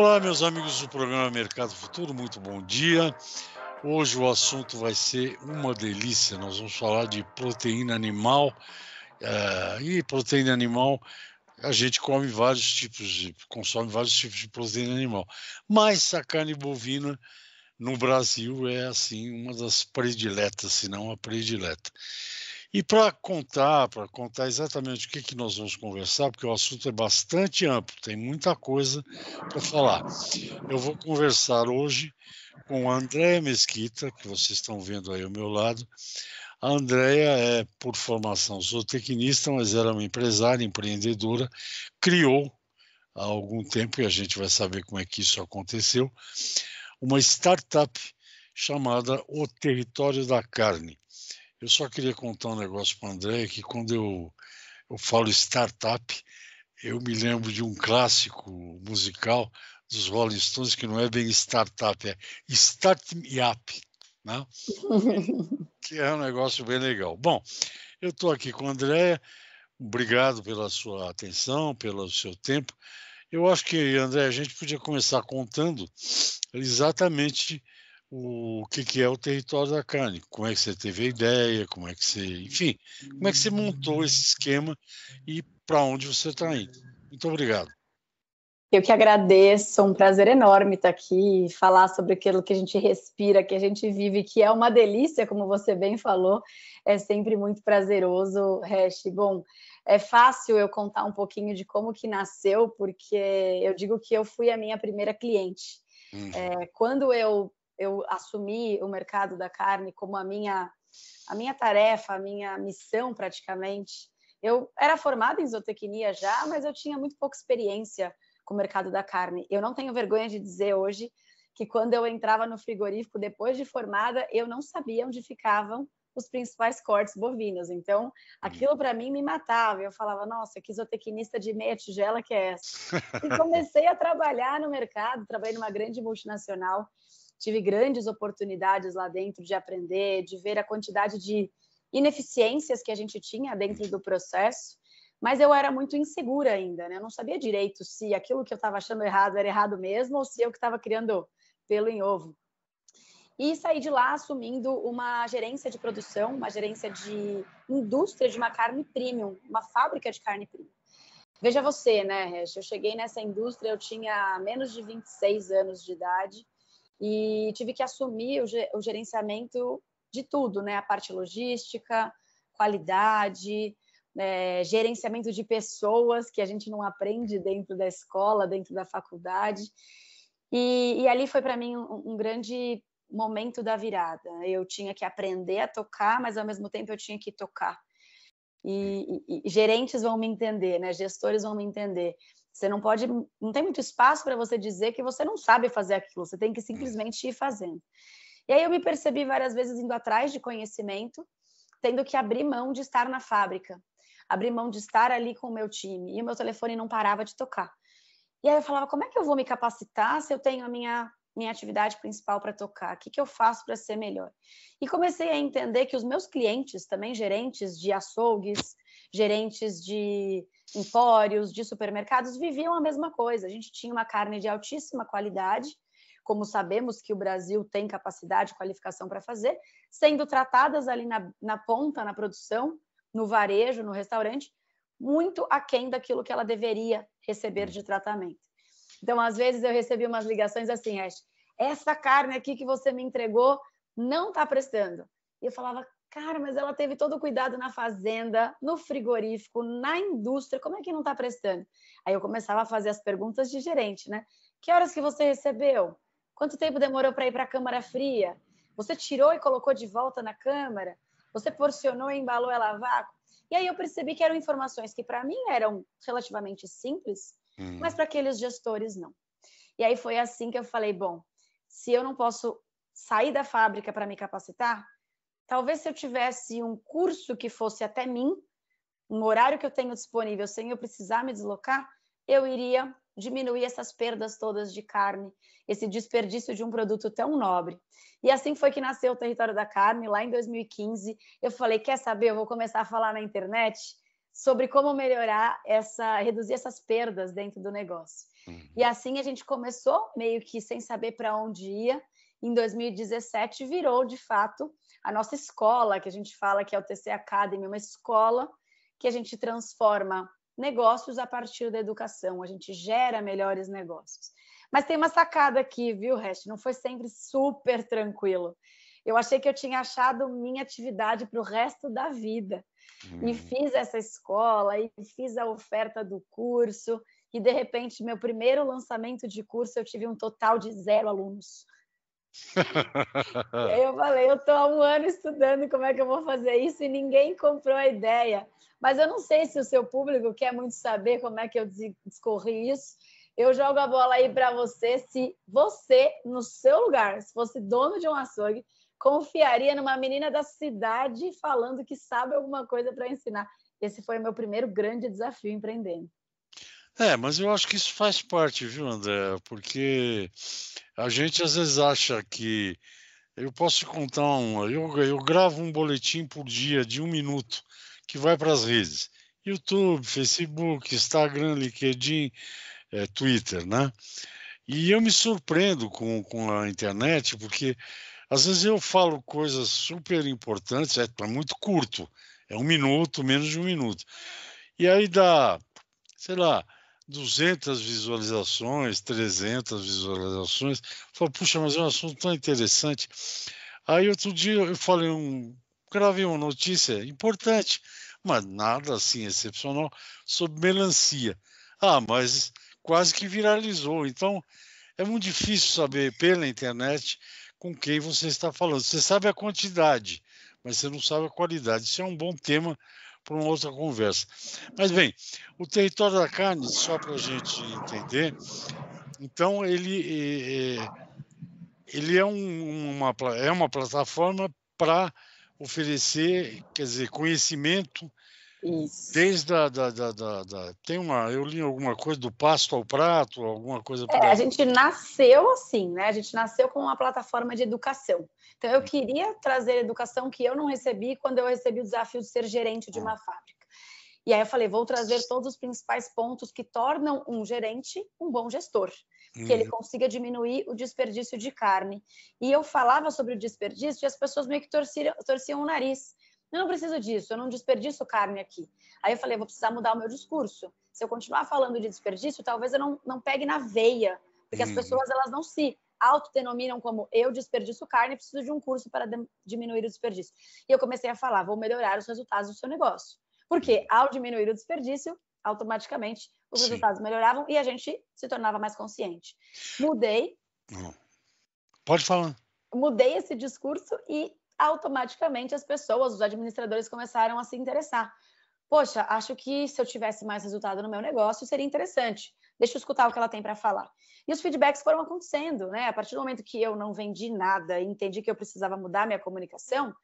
Olá, meus amigos do programa Mercado Futuro, muito bom dia. Hoje o assunto vai ser uma delícia. Nós vamos falar de proteína animal. Eh, e proteína animal, a gente come vários tipos de, consome vários tipos de proteína animal. Mas a carne bovina no Brasil é assim uma das prediletas, se não a predileta. E para contar, para contar exatamente o que, que nós vamos conversar, porque o assunto é bastante amplo, tem muita coisa para falar. Eu vou conversar hoje com a Andréia Mesquita, que vocês estão vendo aí ao meu lado. A Andréia é, por formação, zootecnista, mas era é uma empresária, empreendedora, criou há algum tempo, e a gente vai saber como é que isso aconteceu, uma startup chamada O Território da Carne. Eu só queria contar um negócio para o André, é que quando eu, eu falo startup, eu me lembro de um clássico musical dos Rolling Stones, que não é bem startup, é Start Me Up, né? que é um negócio bem legal. Bom, eu estou aqui com o André, obrigado pela sua atenção, pelo seu tempo. Eu acho que, André, a gente podia começar contando exatamente o que, que é o território da carne, como é que você teve a ideia, como é que você, enfim, como é que você montou esse esquema e para onde você está indo. Muito obrigado. Eu que agradeço, é um prazer enorme estar tá aqui e falar sobre aquilo que a gente respira, que a gente vive, que é uma delícia, como você bem falou, é sempre muito prazeroso, Hash. Bom, é fácil eu contar um pouquinho de como que nasceu, porque eu digo que eu fui a minha primeira cliente. Uhum. É, quando eu eu assumi o mercado da carne como a minha a minha tarefa, a minha missão praticamente. Eu era formada em zootecnia já, mas eu tinha muito pouca experiência com o mercado da carne. Eu não tenho vergonha de dizer hoje que quando eu entrava no frigorífico depois de formada, eu não sabia onde ficavam os principais cortes bovinos. Então, aquilo para mim me matava. Eu falava, nossa, que zootecnista de meia tigela que é essa? E comecei a trabalhar no mercado, trabalhei numa grande multinacional tive grandes oportunidades lá dentro de aprender, de ver a quantidade de ineficiências que a gente tinha dentro do processo, mas eu era muito insegura ainda, né? Eu não sabia direito se aquilo que eu estava achando errado era errado mesmo ou se eu que estava criando pelo em ovo. E saí de lá assumindo uma gerência de produção, uma gerência de indústria de uma carne premium, uma fábrica de carne premium. Veja você, né, Reg? Eu cheguei nessa indústria, eu tinha menos de 26 anos de idade e tive que assumir o, gerenciamento de tudo, né? A parte logística, qualidade, é, gerenciamento de pessoas que a gente não aprende dentro da escola, dentro da faculdade. E, e ali foi para mim um, um grande momento da virada. Eu tinha que aprender a tocar, mas ao mesmo tempo eu tinha que tocar. E, e, e, gerentes vão me entender, né? Gestores vão me entender. Você não pode, não tem muito espaço para você dizer que você não sabe fazer aquilo, você tem que simplesmente ir fazendo. E aí eu me percebi várias vezes indo atrás de conhecimento, tendo que abrir mão de estar na fábrica, abrir mão de estar ali com o meu time, e o meu telefone não parava de tocar. E aí eu falava, como é que eu vou me capacitar se eu tenho a minha minha atividade principal para tocar? O que, que eu faço para ser melhor? E comecei a entender que os meus clientes, também gerentes de açougues, gerentes de empórios, de supermercados, viviam a mesma coisa. A gente tinha uma carne de altíssima qualidade, como sabemos que o Brasil tem capacidade e qualificação para fazer, sendo tratadas ali na, na ponta, na produção, no varejo, no restaurante, muito aquém daquilo que ela deveria receber de tratamento. Então, às vezes, eu recebi umas ligações assim, Ash, essa carne aqui que você me entregou não está prestando. E eu falava, Cara, mas ela teve todo o cuidado na fazenda, no frigorífico, na indústria, como é que não está prestando? Aí eu começava a fazer as perguntas de gerente, né? Que horas que você recebeu? Quanto tempo demorou para ir para a câmara fria? Você tirou e colocou de volta na câmara? Você porcionou e embalou ela a vácuo? E aí eu percebi que eram informações que para mim eram relativamente simples, hum. mas para aqueles gestores não. E aí foi assim que eu falei, bom, se eu não posso sair da fábrica para me capacitar, Talvez se eu tivesse um curso que fosse até mim, um horário que eu tenho disponível sem eu precisar me deslocar, eu iria diminuir essas perdas todas de carne, esse desperdício de um produto tão nobre. E assim foi que nasceu o Território da Carne, lá em 2015. Eu falei: quer saber? Eu vou começar a falar na internet sobre como melhorar essa, reduzir essas perdas dentro do negócio. Uhum. E assim a gente começou, meio que sem saber para onde ia em 2017 virou de fato a nossa escola, que a gente fala que é o TC Academy, uma escola que a gente transforma negócios a partir da educação, a gente gera melhores negócios. Mas tem uma sacada aqui, viu, Reste. Não foi sempre super tranquilo. Eu achei que eu tinha achado minha atividade para o resto da vida. E uhum. fiz essa escola, e fiz a oferta do curso, e de repente, meu primeiro lançamento de curso, eu tive um total de zero alunos. eu falei, eu estou há um ano estudando como é que eu vou fazer isso e ninguém comprou a ideia. Mas eu não sei se o seu público quer muito saber como é que eu discorri isso. Eu jogo a bola aí para você se você, no seu lugar, se fosse dono de um açougue, confiaria numa menina da cidade falando que sabe alguma coisa para ensinar. Esse foi o meu primeiro grande desafio empreendendo. É, mas eu acho que isso faz parte, viu, André? Porque a gente às vezes acha que. Eu posso contar um. Eu, eu gravo um boletim por dia de um minuto que vai para as redes: YouTube, Facebook, Instagram, LinkedIn, é, Twitter, né? E eu me surpreendo com, com a internet, porque às vezes eu falo coisas super importantes, é, é muito curto, é um minuto, menos de um minuto. E aí dá, sei lá, 200 visualizações, 300 visualizações. Falei, puxa, mas é um assunto tão interessante. Aí outro dia eu falei um, gravei uma notícia importante, mas nada assim excepcional sobre melancia. Ah, mas quase que viralizou. Então é muito difícil saber pela internet com quem você está falando. Você sabe a quantidade, mas você não sabe a qualidade. Isso é um bom tema para uma outra conversa. Mas bem, o território da carne, só para a gente entender, então ele é, é ele é um, uma é uma plataforma para oferecer, quer dizer, conhecimento isso. Desde a, da, da, da, da, tem uma, eu li alguma coisa do pasto ao prato, alguma coisa. É, a gente nasceu assim, né? A gente nasceu com uma plataforma de educação. Então eu hum. queria trazer educação que eu não recebi quando eu recebi o desafio de ser gerente de hum. uma fábrica. E aí eu falei, vou trazer todos os principais pontos que tornam um gerente um bom gestor, que ele uhum. consiga diminuir o desperdício de carne. E eu falava sobre o desperdício e as pessoas meio que torciam, torciam o nariz. Eu não preciso disso, eu não desperdiço carne aqui. Aí eu falei, eu vou precisar mudar o meu discurso. Se eu continuar falando de desperdício, talvez eu não, não pegue na veia, porque as uhum. pessoas elas não se autodenominam como eu desperdiço carne, preciso de um curso para diminuir o desperdício. E eu comecei a falar, vou melhorar os resultados do seu negócio. Porque ao diminuir o desperdício, automaticamente os Sim. resultados melhoravam e a gente se tornava mais consciente. Mudei. Pode falar. Mudei esse discurso e automaticamente as pessoas, os administradores começaram a se interessar. Poxa, acho que se eu tivesse mais resultado no meu negócio, seria interessante. Deixa eu escutar o que ela tem para falar. E os feedbacks foram acontecendo, né? A partir do momento que eu não vendi nada e entendi que eu precisava mudar minha comunicação,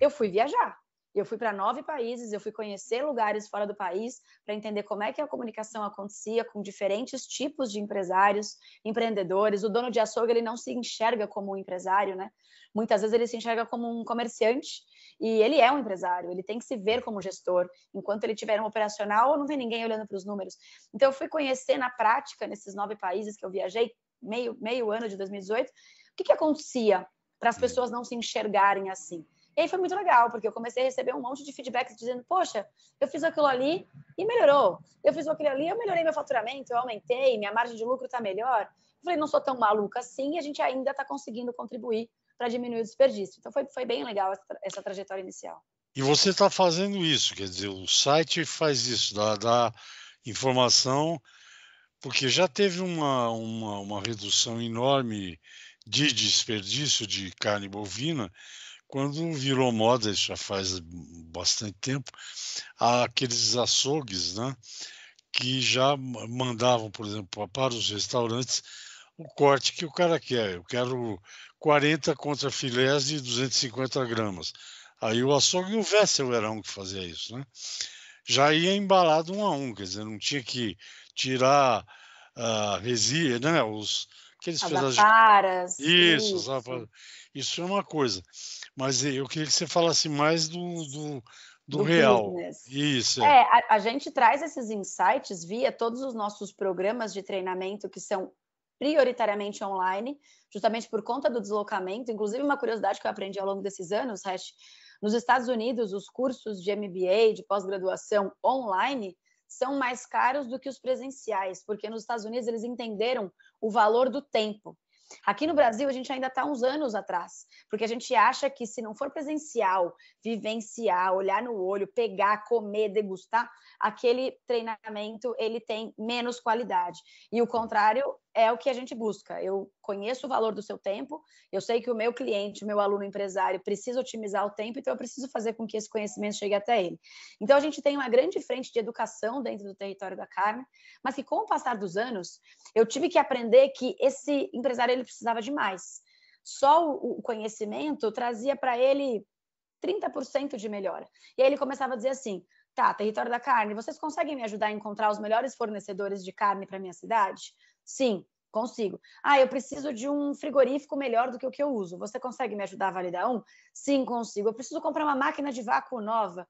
eu fui viajar. Eu fui para nove países, eu fui conhecer lugares fora do país para entender como é que a comunicação acontecia com diferentes tipos de empresários, empreendedores. O dono de açougue ele não se enxerga como um empresário, né? Muitas vezes ele se enxerga como um comerciante e ele é um empresário. Ele tem que se ver como gestor. Enquanto ele tiver um operacional, não tem ninguém olhando para os números. Então eu fui conhecer na prática nesses nove países que eu viajei meio meio ano de 2018 o que, que acontecia para as pessoas não se enxergarem assim e aí foi muito legal, porque eu comecei a receber um monte de feedbacks dizendo: poxa, eu fiz aquilo ali e melhorou. Eu fiz aquilo ali, eu melhorei meu faturamento, eu aumentei, minha margem de lucro está melhor. Eu falei: não sou tão maluca assim, e a gente ainda está conseguindo contribuir para diminuir o desperdício. Então foi, foi bem legal essa, essa trajetória inicial. E você está fazendo isso, quer dizer, o site faz isso, dá, dá informação, porque já teve uma, uma, uma redução enorme de desperdício de carne bovina quando virou moda, isso já faz bastante tempo, aqueles açougues, né? Que já mandavam, por exemplo, para os restaurantes o corte que o cara quer. Eu quero 40 contra filés de 250 gramas. Aí o açougue e o Vessel era um que fazia isso, né? Já ia embalado um a um, quer dizer, não tinha que tirar a uh, resíduos, né? Os, aqueles as pedaços aparas, de... Isso, isso. As aparas. isso é uma coisa. Mas eu queria que você falasse mais do, do, do, do real. Business. Isso. É, a, a gente traz esses insights via todos os nossos programas de treinamento que são prioritariamente online, justamente por conta do deslocamento. Inclusive, uma curiosidade que eu aprendi ao longo desses anos, Hash, nos Estados Unidos, os cursos de MBA, de pós-graduação online, são mais caros do que os presenciais, porque nos Estados Unidos eles entenderam o valor do tempo. Aqui no Brasil, a gente ainda está uns anos atrás, porque a gente acha que se não for presencial, vivenciar, olhar no olho, pegar, comer, degustar, aquele treinamento ele tem menos qualidade. E o contrário é o que a gente busca. Eu conheço o valor do seu tempo, eu sei que o meu cliente, o meu aluno empresário, precisa otimizar o tempo, então eu preciso fazer com que esse conhecimento chegue até ele. Então a gente tem uma grande frente de educação dentro do território da carne, mas que com o passar dos anos, eu tive que aprender que esse empresário ele precisava de mais. Só o conhecimento trazia para ele 30% de melhora. E aí ele começava a dizer assim: tá, território da carne, vocês conseguem me ajudar a encontrar os melhores fornecedores de carne para minha cidade? Sim, consigo. Ah, eu preciso de um frigorífico melhor do que o que eu uso. Você consegue me ajudar a validar um? Sim, consigo. Eu preciso comprar uma máquina de vácuo nova.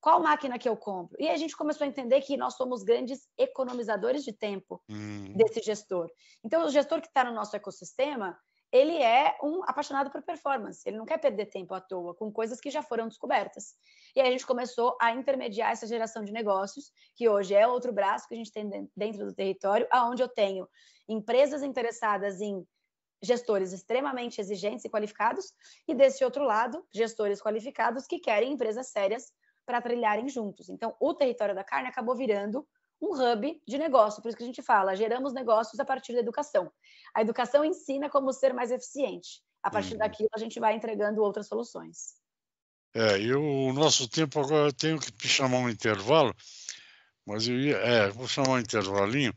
Qual máquina que eu compro? E a gente começou a entender que nós somos grandes economizadores de tempo hum. desse gestor. Então, o gestor que está no nosso ecossistema, ele é um apaixonado por performance, ele não quer perder tempo à toa com coisas que já foram descobertas. E aí a gente começou a intermediar essa geração de negócios, que hoje é outro braço que a gente tem dentro do território, aonde eu tenho empresas interessadas em gestores extremamente exigentes e qualificados, e desse outro lado, gestores qualificados que querem empresas sérias para trilharem juntos. Então, o território da carne acabou virando um hub de negócio. Por isso que a gente fala, geramos negócios a partir da educação. A educação ensina como ser mais eficiente. A partir hum. daquilo, a gente vai entregando outras soluções. É, e o nosso tempo agora eu tenho que chamar um intervalo, mas eu ia, é, vou chamar um intervalinho.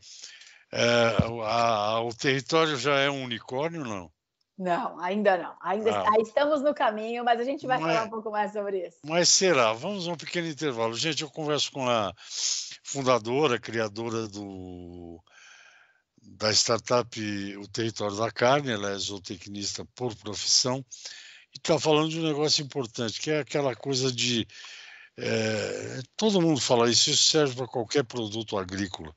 É, a, a, o território já é um unicórnio, não? Não, ainda não. Ainda ah. ah. estamos no caminho, mas a gente vai mas, falar é um pouco mais sobre isso. Mas será? Vamos a um pequeno intervalo. Gente, eu converso com a fundadora, criadora do da startup O Território da Carne, ela é zootecnista por profissão, e está falando de um negócio importante, que é aquela coisa de. É, todo mundo fala isso, isso serve para qualquer produto agrícola.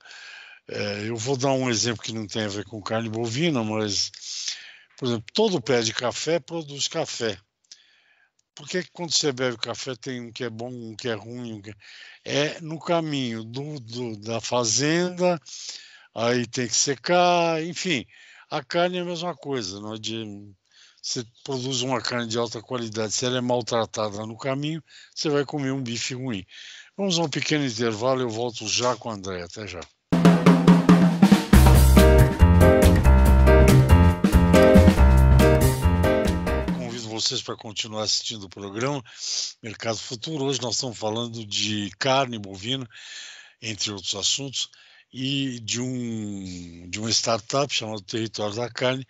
É, eu vou dar um exemplo que não tem a ver com carne bovina, mas por exemplo, todo pé de café produz café. Por que, quando você bebe café tem um que é bom, um que é ruim? Um que... É? é no caminho do, do, da fazenda, aí tem que secar, enfim. A carne é a mesma coisa, não é de você produz uma carne de alta qualidade, se ela é maltratada no caminho, você vai comer um bife ruim. Vamos a um pequeno intervalo, eu volto já com o André. Até já. vocês para continuar assistindo o programa Mercado Futuro. Hoje nós estamos falando de carne bovina, entre outros assuntos, e de, um, de uma startup chamada Território da Carne,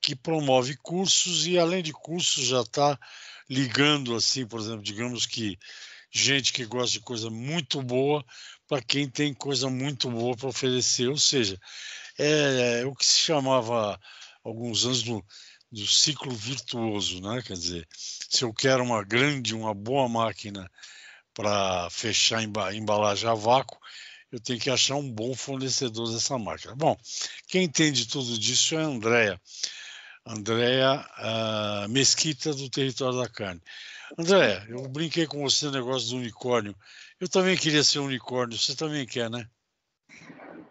que promove cursos e, além de cursos, já está ligando, assim, por exemplo, digamos que gente que gosta de coisa muito boa para quem tem coisa muito boa para oferecer, ou seja, é, é o que se chamava alguns anos do do ciclo virtuoso, né? Quer dizer, se eu quero uma grande, uma boa máquina para fechar, embalagem a vácuo, eu tenho que achar um bom fornecedor dessa máquina. Bom, quem entende tudo disso é a Andrea. Andrea uh, Mesquita, do Território da Carne. Andréia, eu brinquei com você no negócio do unicórnio. Eu também queria ser um unicórnio, você também quer, né?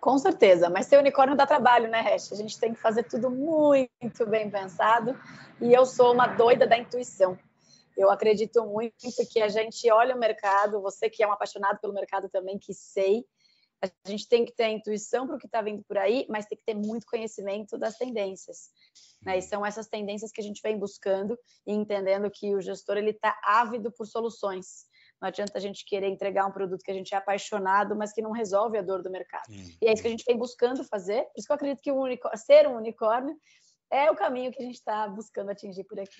Com certeza, mas ser unicórnio dá trabalho, né, Hesh? A gente tem que fazer tudo muito bem pensado e eu sou uma doida da intuição. Eu acredito muito que a gente olha o mercado, você que é um apaixonado pelo mercado também, que sei, a gente tem que ter intuição para o que está vindo por aí, mas tem que ter muito conhecimento das tendências. Né? E são essas tendências que a gente vem buscando e entendendo que o gestor ele está ávido por soluções. Não adianta a gente querer entregar um produto que a gente é apaixonado, mas que não resolve a dor do mercado. E é isso que a gente vem buscando fazer. Por isso que eu acredito que um ser um unicórnio é o caminho que a gente está buscando atingir por aqui.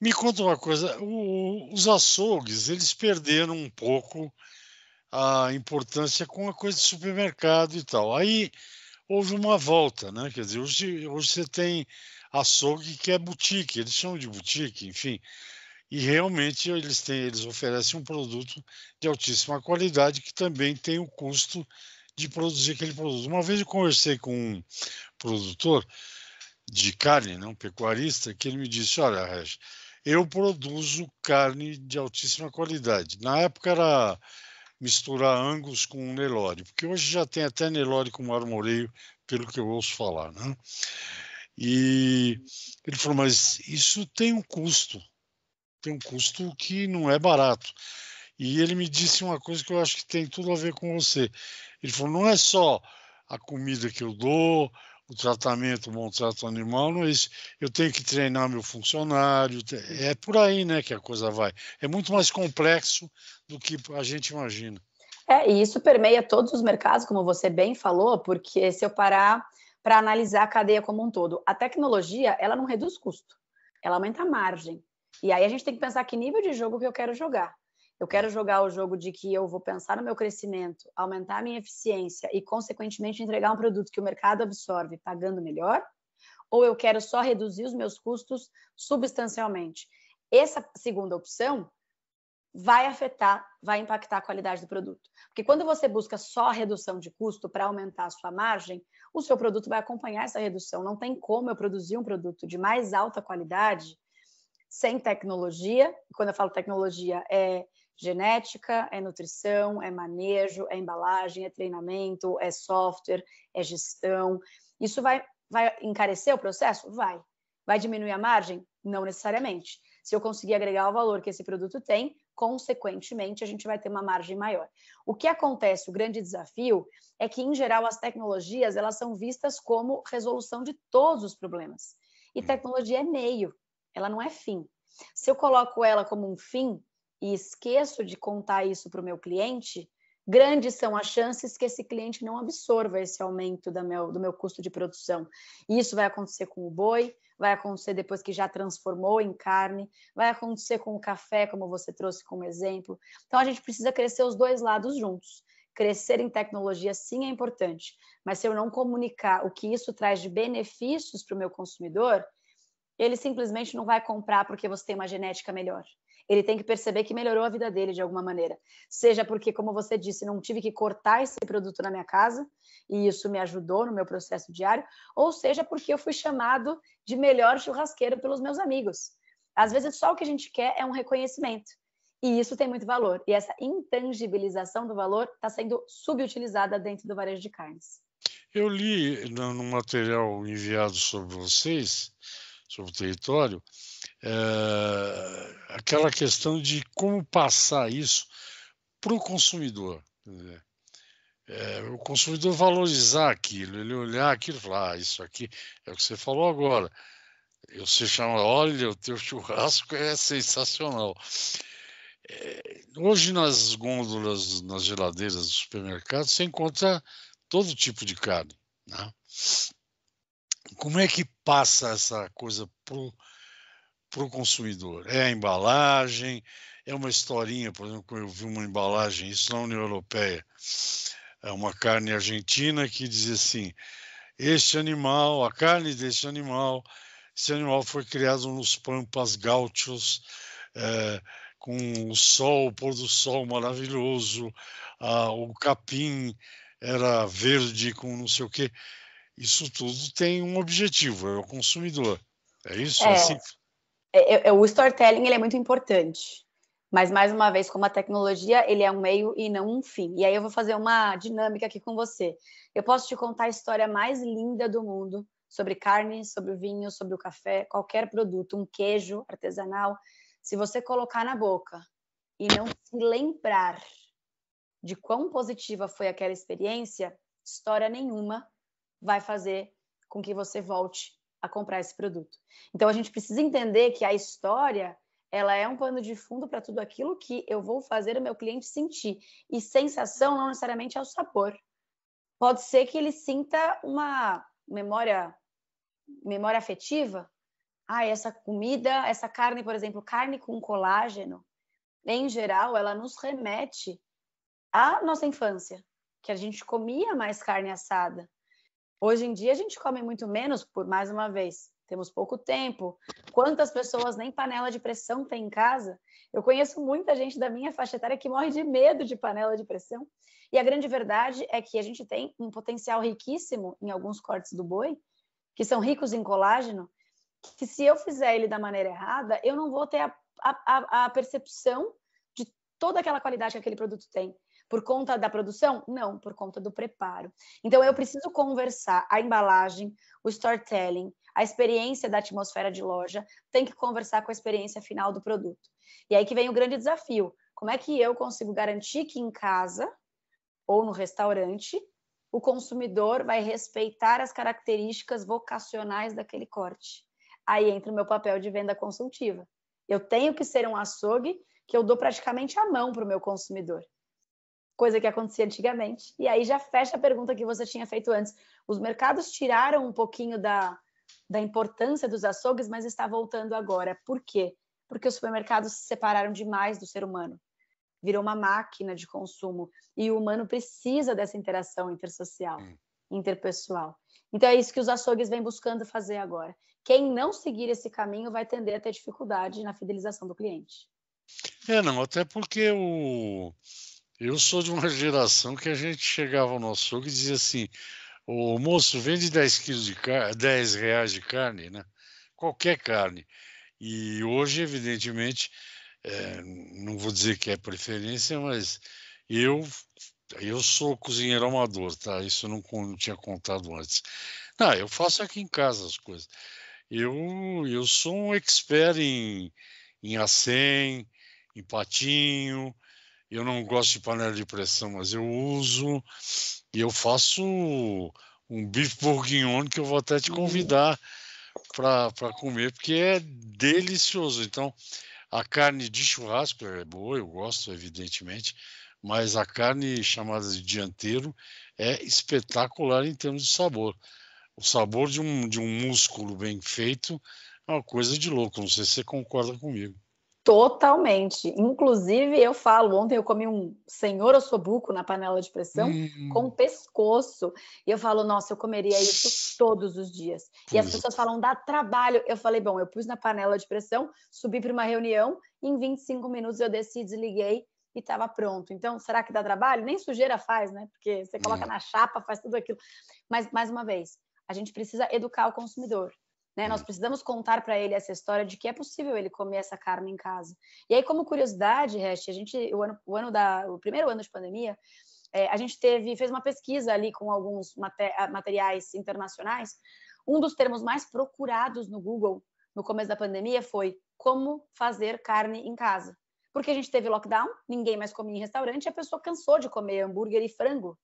Me conta uma coisa, o, os açougues, eles perderam um pouco a importância com a coisa de supermercado e tal. Aí houve uma volta, né? Quer dizer, hoje, hoje você tem açougue que é boutique, eles chamam de boutique, enfim. E realmente eles têm, eles oferecem um produto de altíssima qualidade que também tem o custo de produzir aquele produto. Uma vez eu conversei com um produtor de carne, não né, um pecuarista, que ele me disse: Olha, Raj, eu produzo carne de altíssima qualidade. Na época era misturar Angus com Nelore, porque hoje já tem até Nelore com marmoreio, pelo que eu ouço falar. Né? E ele falou: Mas isso tem um custo tem um custo que não é barato. E ele me disse uma coisa que eu acho que tem tudo a ver com você. Ele falou: não é só a comida que eu dou, o tratamento, o trato animal, não é isso. Eu tenho que treinar meu funcionário. É por aí né, que a coisa vai. É muito mais complexo do que a gente imagina. É, e isso permeia todos os mercados, como você bem falou, porque se eu parar para analisar a cadeia como um todo, a tecnologia ela não reduz custo, ela aumenta a margem. E aí a gente tem que pensar que nível de jogo que eu quero jogar. Eu quero jogar o jogo de que eu vou pensar no meu crescimento, aumentar a minha eficiência e, consequentemente, entregar um produto que o mercado absorve pagando melhor, ou eu quero só reduzir os meus custos substancialmente. Essa segunda opção vai afetar, vai impactar a qualidade do produto. Porque quando você busca só redução de custo para aumentar a sua margem, o seu produto vai acompanhar essa redução. Não tem como eu produzir um produto de mais alta qualidade sem tecnologia. Quando eu falo tecnologia, é genética, é nutrição, é manejo, é embalagem, é treinamento, é software, é gestão. Isso vai, vai encarecer o processo? Vai. Vai diminuir a margem? Não necessariamente. Se eu conseguir agregar o valor que esse produto tem, consequentemente, a gente vai ter uma margem maior. O que acontece, o grande desafio, é que, em geral, as tecnologias elas são vistas como resolução de todos os problemas. E tecnologia é meio ela não é fim. Se eu coloco ela como um fim e esqueço de contar isso para o meu cliente, grandes são as chances que esse cliente não absorva esse aumento do meu, do meu custo de produção. E isso vai acontecer com o boi, vai acontecer depois que já transformou em carne, vai acontecer com o café, como você trouxe como exemplo. Então a gente precisa crescer os dois lados juntos. Crescer em tecnologia sim é importante, mas se eu não comunicar o que isso traz de benefícios para o meu consumidor, ele simplesmente não vai comprar porque você tem uma genética melhor. Ele tem que perceber que melhorou a vida dele de alguma maneira. Seja porque, como você disse, não tive que cortar esse produto na minha casa, e isso me ajudou no meu processo diário, ou seja porque eu fui chamado de melhor churrasqueiro pelos meus amigos. Às vezes, só o que a gente quer é um reconhecimento. E isso tem muito valor. E essa intangibilização do valor está sendo subutilizada dentro do varejo de carnes. Eu li no material enviado sobre vocês sobre o território, é, aquela questão de como passar isso para o consumidor. Né? É, o consumidor valorizar aquilo, ele olhar aquilo e falar, ah, isso aqui é o que você falou agora. Eu sei chamar, olha, o teu churrasco é sensacional. É, hoje nas gôndolas, nas geladeiras do supermercado você encontra todo tipo de carne. Né? como é que passa essa coisa para o consumidor? É a embalagem? É uma historinha, por exemplo, eu vi uma embalagem, isso na União Europeia, é uma carne argentina que dizia assim: este animal, a carne deste animal, esse animal foi criado nos Pampas Gaúchos, é, eh, com o sol, o pôr do sol maravilhoso, a, ah, o capim era verde com não sei o quê isso tudo tem um objetivo, é o consumidor. É isso? É, assim? É, é, é, o storytelling ele é muito importante. Mas, mais uma vez, como a tecnologia, ele é um meio e não um fim. E aí eu vou fazer uma dinâmica aqui com você. Eu posso te contar a história mais linda do mundo sobre carne, sobre o vinho, sobre o café, qualquer produto, um queijo artesanal. Se você colocar na boca e não se lembrar de quão positiva foi aquela experiência, história nenhuma vai fazer com que você volte a comprar esse produto. Então a gente precisa entender que a história ela é um pano de fundo para tudo aquilo que eu vou fazer o meu cliente sentir. E sensação não necessariamente é o sabor. Pode ser que ele sinta uma memória memória afetiva. Ah, essa comida, essa carne, por exemplo, carne com colágeno, em geral, ela nos remete à nossa infância, que a gente comia mais carne assada. Hoje em dia a gente come muito menos, por mais uma vez, temos pouco tempo. Quantas pessoas nem panela de pressão tem em casa? Eu conheço muita gente da minha faixa etária que morre de medo de panela de pressão. E a grande verdade é que a gente tem um potencial riquíssimo em alguns cortes do boi, que são ricos em colágeno, que se eu fizer ele da maneira errada, eu não vou ter a, a, a percepção de toda aquela qualidade que aquele produto tem. Por conta da produção? Não, por conta do preparo. Então eu preciso conversar a embalagem, o storytelling, a experiência da atmosfera de loja, tem que conversar com a experiência final do produto. E aí que vem o grande desafio. Como é que eu consigo garantir que em casa ou no restaurante o consumidor vai respeitar as características vocacionais daquele corte? Aí entra o meu papel de venda consultiva. Eu tenho que ser um açougue que eu dou praticamente a mão para o meu consumidor coisa que acontecia antigamente. E aí já fecha a pergunta que você tinha feito antes. Os mercados tiraram um pouquinho da, da importância dos açougues, mas está voltando agora. Por quê? Porque os supermercados se separaram demais do ser humano. Virou uma máquina de consumo. E o humano precisa dessa interação intersocial, hum. interpessoal. Então é isso que os açougues vêm buscando fazer agora. Quem não seguir esse caminho vai tender a ter dificuldade na fidelização do cliente. É, não, até porque o eu sou de uma geração que a gente chegava no açougue e dizia assim: o moço vende 10 quilos de carne, 10 reais de carne, né? Qualquer carne. E hoje, evidentemente, é, não vou dizer que é preferência, mas eu eu sou cozinheiro amador, tá? Isso eu não, não tinha contado antes. Não, eu faço aqui em casa as coisas. Eu eu sou um expert em em acém, em patinho, eu não gosto de panela de pressão, mas eu uso e eu faço um bife bourguignon que eu vou até te uhum. convidar para comer, porque é delicioso. Então, a carne de churrasco é boa, eu gosto, evidentemente, mas a carne chamada de dianteiro é espetacular em termos de sabor. O sabor de um, de um músculo bem feito é uma coisa de louco, não sei se você concorda comigo. Totalmente. Inclusive, eu falo, ontem eu comi um senhor ossobuco na panela de pressão hum. com pescoço. E eu falo, nossa, eu comeria isso todos os dias. E as é. pessoas falam, dá trabalho. Eu falei, bom, eu pus na panela de pressão, subi para uma reunião, em 25 minutos eu desci, desliguei e estava pronto. Então, será que dá trabalho? Nem sujeira faz, né? Porque você coloca é. na chapa, faz tudo aquilo. Mas, mais uma vez, a gente precisa educar o consumidor. Né? Nós uhum. precisamos contar para ele essa história de que é possível ele comer essa carne em casa. E aí, como curiosidade, a gente, o ano, o ano da, o primeiro ano de pandemia, é, a gente teve, fez uma pesquisa ali com alguns mate, ah, materiais internacionais. Um dos termos mais procurados no Google no começo da pandemia foi como fazer carne em casa. Porque a gente teve lockdown, ninguém mais comia em restaurante, a pessoa cansou de comer hambúrguer e frango.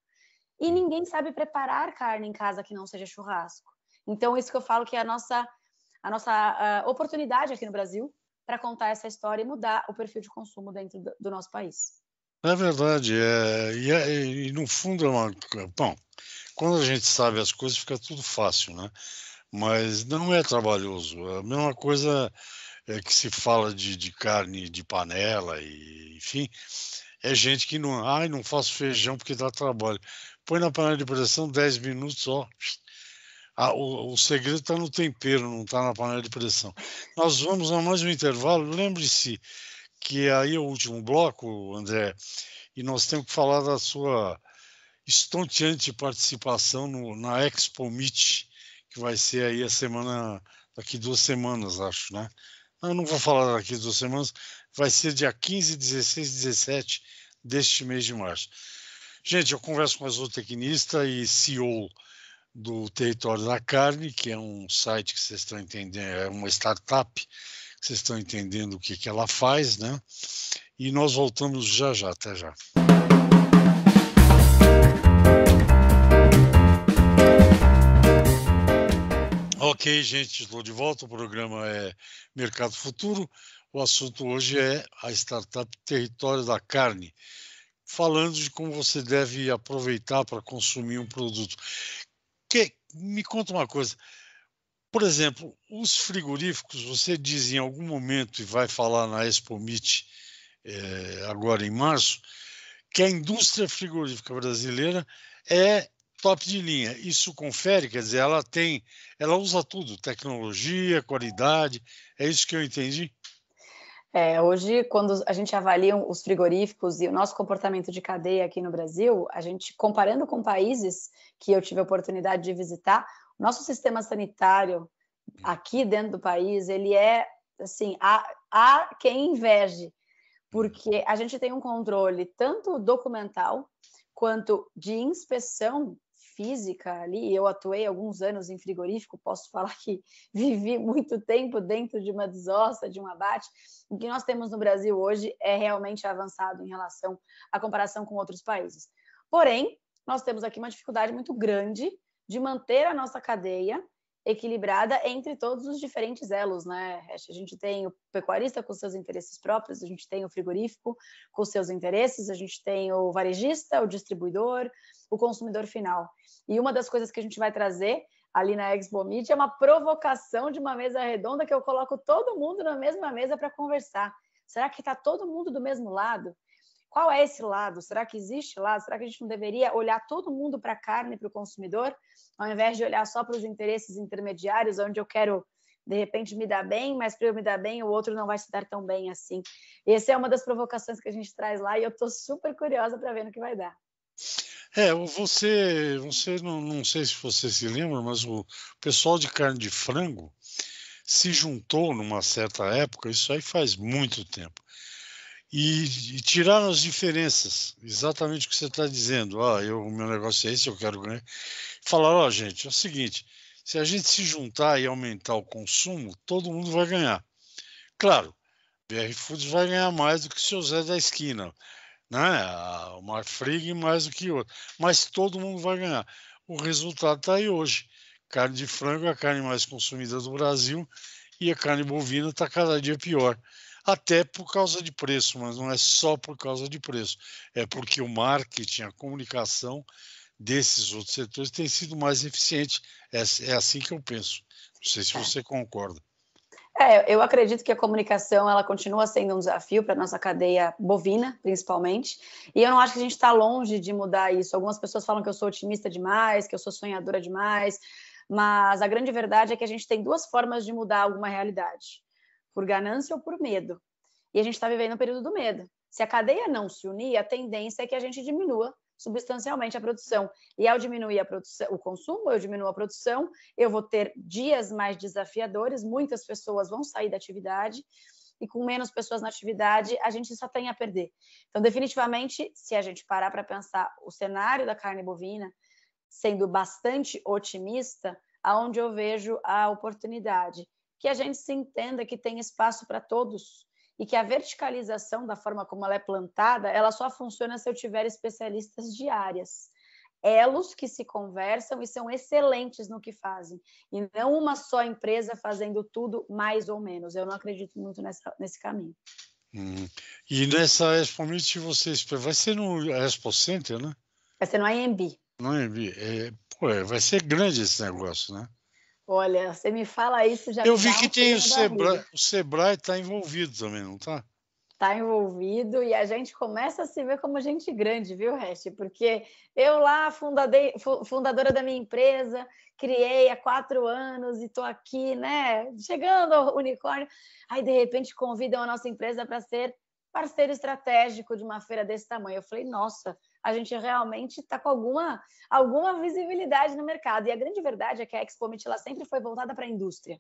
E ninguém sabe preparar carne em casa que não seja churrasco. Então, isso que eu falo que é a nossa, a nossa ah, oportunidade aqui no Brasil para contar essa história e mudar o perfil de consumo dentro do, do nosso país. É verdade. É, e, é, e, no fundo é uma. Bom, quando a gente sabe as coisas, fica tudo fácil, né? Mas não é trabalhoso. É a mesma coisa é que se fala de, de carne de panela, e, enfim. É gente que não. Ai, não faço feijão porque dá trabalho. Põe na panela de pressão 10 minutos, ó, ah, o, o, segredo está no tempero, não está na panela de pressão. Nós vamos a mais um intervalo. Lembre-se que aí é o último bloco, André, e nós temos que falar da sua estonteante participação no, na Expo Meet, que vai ser aí a semana, daqui duas semanas, acho, né? Eu não vou falar daqui duas semanas, vai ser dia 15, 16, 17 deste mês de março. Gente, eu converso com a zootecnista e CEO do Território da Carne, que é um site que vocês estão entendendo, é uma startup, que vocês estão entendendo o que, que ela faz, né? E nós voltamos já já, até já. Ok, gente, estou de volta. O programa é Mercado Futuro. O assunto hoje é a startup Território da Carne, falando de como você deve aproveitar para consumir um produto. Que, me conta uma coisa. Por exemplo, os frigoríficos, você diz em algum momento, e vai falar na Expo Meet é, agora em março, que a indústria frigorífica brasileira é top de linha. Isso confere, quer dizer, ela tem, ela usa tudo, tecnologia, qualidade, é isso que eu entendi? É, hoje, quando a gente avalia os frigoríficos e o nosso comportamento de cadeia aqui no Brasil, a gente comparando com países que eu tive a oportunidade de visitar, nosso sistema sanitário hum. aqui dentro do país, ele é assim, há, há quem inveje, hum. porque a gente tem um controle tanto documental quanto de inspeção física ali, eu atuei alguns anos em frigorífico, posso falar que vivi muito tempo dentro de uma desossa, de um abate. O que nós temos no Brasil hoje é realmente avançado em relação à comparação com outros países. Porém, nós temos aqui uma dificuldade muito grande de manter a nossa cadeia equilibrada entre todos os diferentes elos, né? A gente tem o pecuarista com seus interesses próprios, a gente tem o frigorífico com seus interesses, a gente tem o varejista, o distribuidor, o consumidor final. E uma das coisas que a gente vai trazer ali na Expo Media é uma provocação de uma mesa redonda que eu coloco todo mundo na mesma mesa para conversar. Será que está todo mundo do mesmo lado? Qual é esse lado? Será que existe lado? Será que a gente não deveria olhar todo mundo para a carne, para o consumidor, ao invés de olhar só para os interesses intermediários, onde eu quero de repente me dar bem, mas para eu me dar bem, o outro não vai se dar tão bem assim. Essa é uma das provocações que a gente traz lá e eu estou super curiosa para ver no que vai dar. É, você, você não, não sei se você se lembra, mas o pessoal de carne de frango se juntou numa certa época, isso aí faz muito tempo, e, e tiraram as diferenças, exatamente o que você está dizendo. Ah, eu, o meu negócio é esse, eu quero ganhar. Falaram, ó, oh, gente, é o seguinte, se a gente se juntar e aumentar o consumo, todo mundo vai ganhar. Claro, BR Foods vai ganhar mais do que o seu Zé da Esquina, né? Ah, uma frig mais do que outro, Mas todo mundo vai ganhar. O resultado está aí hoje. Carne de frango é a carne mais consumida do Brasil e a carne bovina está cada dia pior. Até por causa de preço, mas não é só por causa de preço. É porque o marketing, a comunicação desses outros setores tem sido mais eficiente. É, é assim que eu penso. Não sei se é. você concorda. É, eu acredito que a comunicação ela continua sendo um desafio para nossa cadeia bovina, principalmente. E eu não acho que a gente está longe de mudar isso. Algumas pessoas falam que eu sou otimista demais, que eu sou sonhadora demais, mas a grande verdade é que a gente tem duas formas de mudar alguma realidade: por ganância ou por medo. E a gente está vivendo um período do medo. Se a cadeia não se unir, a tendência é que a gente diminua substancialmente a produção. E ao diminuir produção, o consumo, eu diminuo a produção, eu vou ter dias mais desafiadores, muitas pessoas vão sair da atividade e com menos pessoas na atividade, a gente só tem a perder. Então, definitivamente, se a gente parar para pensar o cenário da carne bovina, sendo bastante otimista, aonde eu vejo a oportunidade, que a gente se entenda que tem espaço para todos, e que a verticalização da forma como ela é plantada, ela só funciona se eu tiver especialistas de áreas. Elos que se conversam e são excelentes no que fazem, e não uma só empresa fazendo tudo mais ou menos. Eu não acredito muito nessa, nesse caminho. Hum. E nessa Expo Meet vocês vai ser no Expo Center, né? Vai ser no IMB. No IMB. É, pô, é, vai ser grande esse negócio, né? Olha, você me fala isso já. Eu vi que tem o Sebrae, o Sebrae está envolvido também, não está? Está envolvido e a gente começa a se ver como gente grande, viu, Reste? Porque eu lá, fundadora da minha empresa, criei há quatro anos e estou aqui, né? Chegando ao unicórnio. Aí, de repente, convidam a nossa empresa para ser parceiro estratégico de uma feira desse tamanho. Eu falei, nossa, a gente realmente está com alguma, alguma visibilidade no mercado. E a grande verdade é que a Expo Meet, ela sempre foi voltada para a indústria.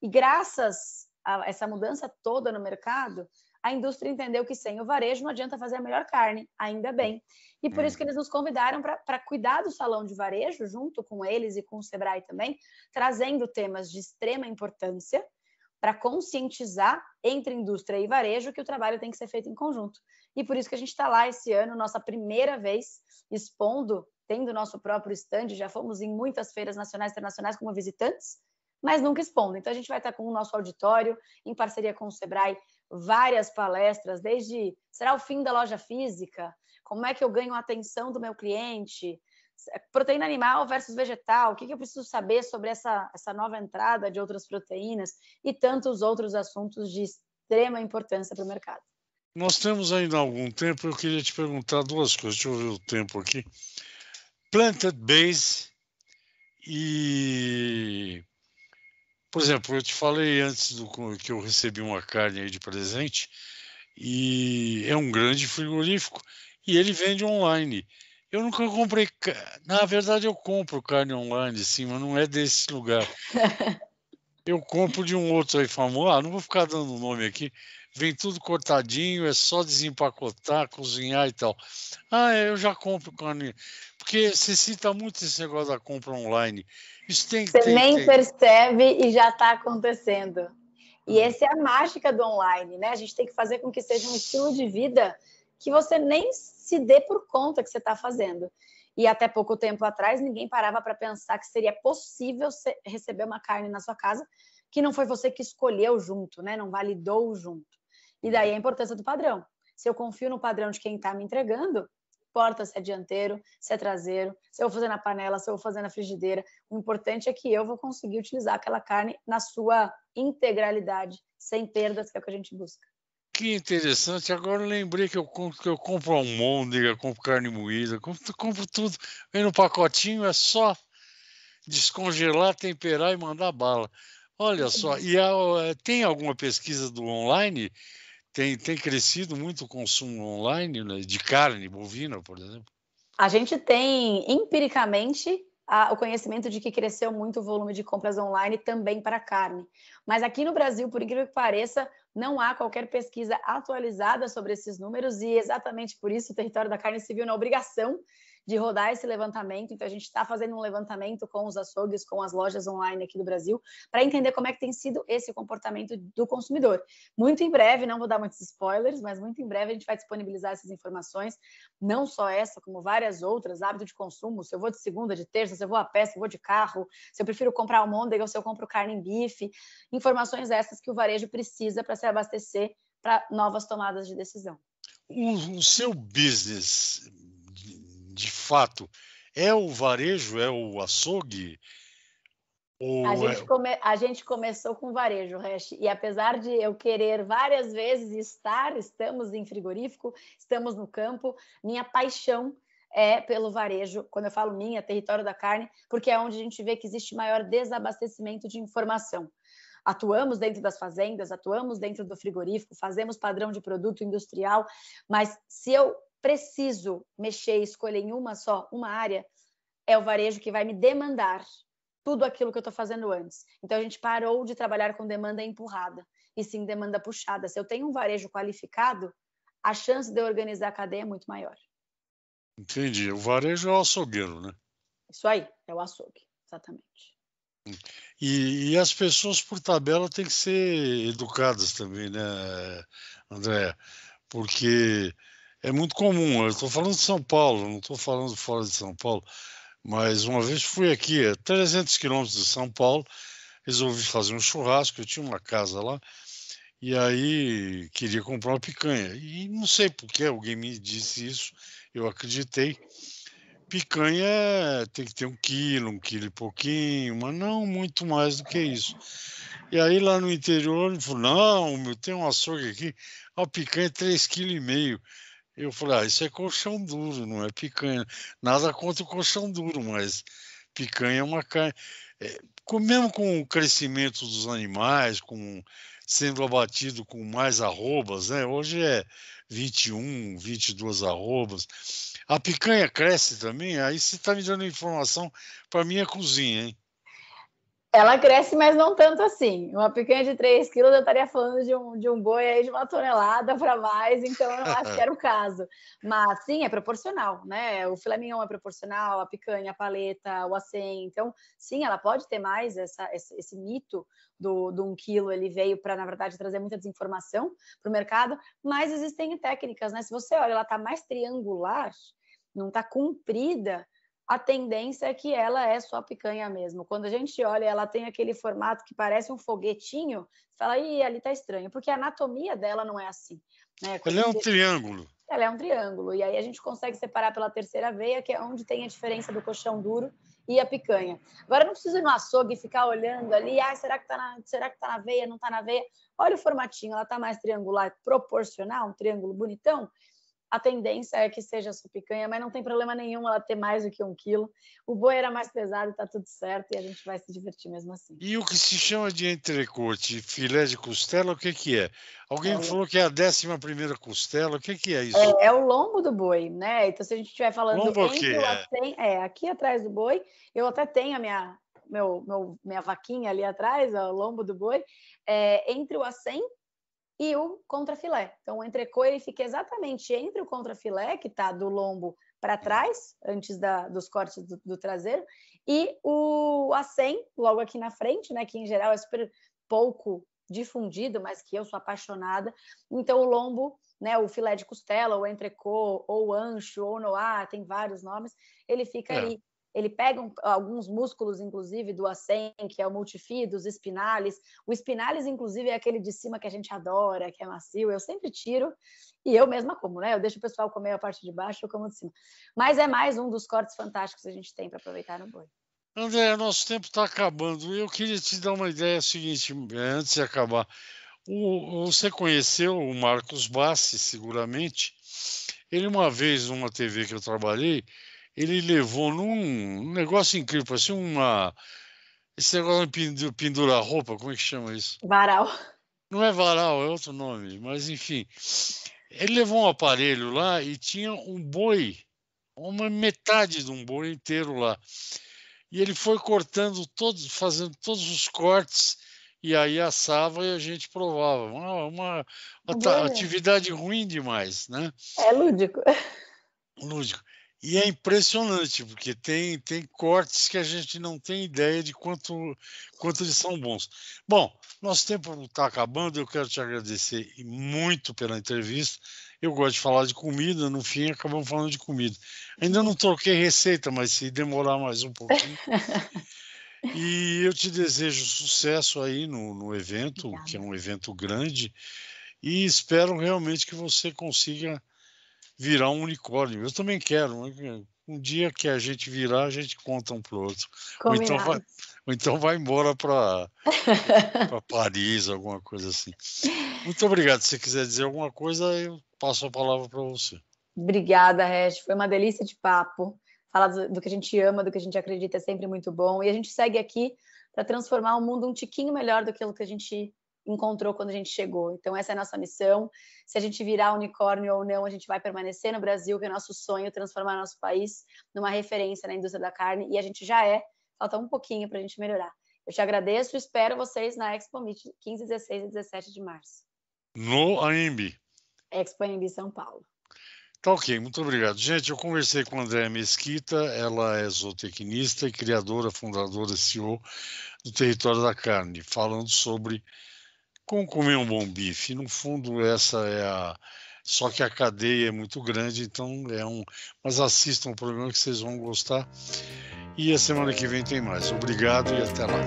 E graças a essa mudança toda no mercado, a indústria entendeu que sem o varejo não adianta fazer a melhor carne, ainda bem. E por é. isso que eles nos convidaram para cuidar do salão de varejo, junto com eles e com o Sebrae também, trazendo temas de extrema importância para conscientizar entre indústria e varejo que o trabalho tem que ser feito em conjunto. E por isso que a gente está lá esse ano, nossa primeira vez, expondo, tendo nosso próprio stand, já fomos em muitas feiras nacionais e internacionais como visitantes, mas nunca expondo. Então a gente vai estar tá com o nosso auditório, em parceria com o Sebrae, várias palestras, desde será o fim da loja física, como é que eu ganho a atenção do meu cliente, é proteína animal versus vegetal, o que, que eu preciso saber sobre essa, essa nova entrada de outras proteínas e tantos outros assuntos de extrema importância para o mercado. Nós temos ainda algum tempo, eu queria te perguntar duas coisas, deixa eu ver o tempo aqui. Planted Base e. Por exemplo, eu te falei antes do que eu recebi uma carne aí de presente, e é um grande frigorífico, e ele vende online. Eu nunca comprei. Na verdade, eu compro carne online, sim, mas não é desse lugar. eu compro de um outro aí famoso. Ah, não vou ficar dando nome aqui. Vem tudo cortadinho, é só desempacotar, cozinhar e tal. Ah, é, eu já compro carne. Porque você cita muito esse negócio da compra online. Isso tem que Você tem, nem tem. percebe e já está acontecendo. E ah. essa é a mágica do online, né? A gente tem que fazer com que seja um estilo de vida que você nem se dê por conta que você está fazendo. E até pouco tempo atrás, ninguém parava para pensar que seria possível receber uma carne na sua casa que não foi você que escolheu junto, né? Não validou junto. E daí a importância do padrão. Se eu confio no padrão de quem está me entregando, importa se é dianteiro, se é traseiro, se eu vou fazer na panela, se eu vou fazer na frigideira. O importante é que eu vou conseguir utilizar aquela carne na sua integralidade, sem perdas, que é o que a gente busca. Que interessante. Agora eu lembrei que eu compro, que eu compro almôndega, compro carne moída, compro, compro tudo. Vem no pacotinho, é só descongelar, temperar e mandar bala. Olha só, e a, eh, tem alguma pesquisa do online? Tem, tem crescido muito o consumo online né, de carne bovina, por exemplo? A gente tem empiricamente a, o conhecimento de que cresceu muito o volume de compras online também para carne. Mas aqui no Brasil, por incrível que pareça, não há qualquer pesquisa atualizada sobre esses números e exatamente por isso o território da carne se viu na obrigação de rodar esse levantamento. Então, a gente está fazendo um levantamento com os açougues, com as lojas online aqui do Brasil, para entender como é que tem sido esse comportamento do consumidor. Muito em breve, não vou dar muitos spoilers, mas muito em breve a gente vai disponibilizar essas informações, não só essa, como várias outras, hábito de consumo, se eu vou de segunda, de terça, se eu vou a pé, se eu vou de carro, se eu prefiro comprar almôndega ou se eu compro carne em bife, informações essas que o varejo precisa para se abastecer para novas tomadas de decisão. O, o seu business de fato é o varejo, é o açougue? A é gente, come... a, gente começou com varejo, Resh, e apesar de eu querer várias vezes estar, estamos em frigorífico, estamos no campo, minha paixão é pelo varejo, quando eu falo minha, território da carne, porque é onde a gente vê que existe maior desabastecimento de informação. Atuamos dentro das fazendas, atuamos dentro do frigorífico, fazemos padrão de produto industrial, mas se eu preciso mexer e escolher em uma só, uma área, é o varejo que vai me demandar tudo aquilo que eu estou fazendo antes. Então a gente parou de trabalhar com demanda empurrada e sim demanda puxada. Se eu tenho um varejo qualificado, a chance de eu organizar a cadeia é muito maior. Entendi. O varejo é o açougueiro, né? Isso aí, é o açougue, exatamente. E, e as pessoas, por tabela, têm que ser educadas também, né, Andréa? Porque é muito comum. Eu estou falando de São Paulo, não estou falando fora de São Paulo. Mas uma vez fui aqui, a 300 quilômetros de São Paulo, resolvi fazer um churrasco. Eu tinha uma casa lá e aí queria comprar uma picanha. E não sei por que alguém me disse isso, eu acreditei. Picanha tem que ter um quilo, um quilo e pouquinho, mas não muito mais do que isso. E aí lá no interior ele falou, não, meu, tem um açougue aqui, a picanha é três kg e meio. Eu falei, ah, isso é colchão duro, não é picanha. Nada contra o colchão duro, mas picanha é uma carne. É, mesmo com o crescimento dos animais, com sendo abatido com mais arrobas, né? Hoje é 21, 22 arrobas. A picanha cresce também, aí você está me dando informação para minha é cozinha, hein? Ela cresce, mas não tanto assim. Uma picanha de 3 quilos, eu estaria falando de um, de um boi aí de uma tonelada para mais, então eu não acho que era o caso. Mas sim, é proporcional, né? O filé mignon é proporcional, a picanha, a paleta, o acém. Então, sim, ela pode ter mais essa, esse, esse mito do, do um quilo. Ele veio para, na verdade, trazer muita desinformação para o mercado, mas existem técnicas, né? Se você olha, ela está mais triangular, não está comprida a tendência é que ela é só picanha mesmo. Quando a gente olha, ela tem aquele formato que parece um foguetinho, você fala, aí ali tá estranho, porque a anatomia dela não é assim. Né? Ela é um triângulo. Ela é um triângulo. E aí a gente consegue separar pela terceira veia, que é onde tem a diferença do colchão duro e a picanha. Agora não precisa ir no açougue e ficar olhando ali, ah, será que tá na, será que tá na veia, não tá na veia? Olha o formatinho, ela tá mais triangular, proporcional, um triângulo bonitão a tendência é que seja sua picanha, mas não tem problema nenhum ela ter mais do que um quilo. O boi era mais pesado, está tudo certo e a gente vai se divertir mesmo assim. E o que se chama de entrecote, filé de costela, o que, que é? Alguém é. falou que é a décima primeira costela, o que, que é isso? É, é o lombo do boi, né? Então, se a gente estiver falando lombo é entre o é. aqui atrás do boi, eu até tenho a minha, meu, meu minha vaquinha ali atrás, ó, o lombo do boi, é, entre o acém e o contrafilé. Então, o entrecô ele fica exatamente entre o contrafilé, que está do lombo para trás, antes da, dos cortes do, do, traseiro, e o acém, logo aqui na frente, né, que em geral é super pouco difundido, mas que eu sou apaixonada. Então, o lombo, né, o filé de costela, ou entrecô, ou ancho, ou noá, tem vários nomes, ele fica é. ali ele pega um, alguns músculos, inclusive, do acém, que é o multifídio, dos espinales. O espinales, inclusive, é aquele de cima que a gente adora, que é macio. Eu sempre tiro e eu mesma como, né? Eu deixo o pessoal comer a parte de baixo, eu como de cima. Mas é mais um dos cortes fantásticos que a gente tem para aproveitar no boi. André, nosso tempo está acabando. Eu queria te dar uma ideia é seguinte, é, antes de acabar. O, você conheceu o Marcos Bassi, seguramente. Ele, uma vez, numa TV que eu trabalhei, ele levou num negócio incrível, parecia uma. Esse negócio de pendurar roupa, como é que chama isso? Varal. Não é varal, é outro nome, mas enfim. Ele levou um aparelho lá e tinha um boi, uma metade de um boi inteiro lá. E ele foi cortando todos, fazendo todos os cortes, e aí assava e a gente provava. Uma, uma, uma atividade ruim demais, né? É lúdico. Lúdico. E é impressionante, porque tem, tem cortes que a gente não tem ideia de quanto, quanto eles são bons. Bom, nosso tempo está acabando, eu quero te agradecer muito pela entrevista. Eu gosto de falar de comida, no fim acabamos falando de comida. Ainda não troquei receita, mas se demorar mais um pouquinho. e eu te desejo sucesso aí no, no evento, Obrigada. que é um evento grande, e espero realmente que você consiga virar um unicórnio. Eu também quero. Um dia que a gente virar, a gente conta um para o outro. Ou então, vai, ou então, vai, embora para Paris, alguma coisa assim. Muito obrigado. Se você quiser dizer alguma coisa, eu passo a palavra para você. Obrigada, Regi. Foi uma delícia de papo. Falar do, do que a gente ama, do que a gente acredita é sempre muito bom. E a gente segue aqui para transformar o mundo um tiquinho melhor do que a gente encontrou quando a gente chegou. Então, essa é a nossa missão. Se a gente virar unicórnio ou não, a gente vai permanecer no Brasil, que é nosso sonho transformar nosso país numa referência na indústria da carne, e a gente já é, falta um pouquinho para a gente melhorar. Eu te agradeço e espero vocês na Expo Meet 15, 16 e 17 de março. No AMB. Expo AMB São Paulo. Tá ok, muito obrigado. Gente, eu conversei com a Andréa Mesquita, ela é zootecnista e criadora, fundadora, CEO do Território da Carne, falando sobre como comer um bom bife? No fundo, essa é a. Só que a cadeia é muito grande, então é um. Mas assistam o programa que vocês vão gostar. E a semana que vem tem mais. Obrigado e até lá.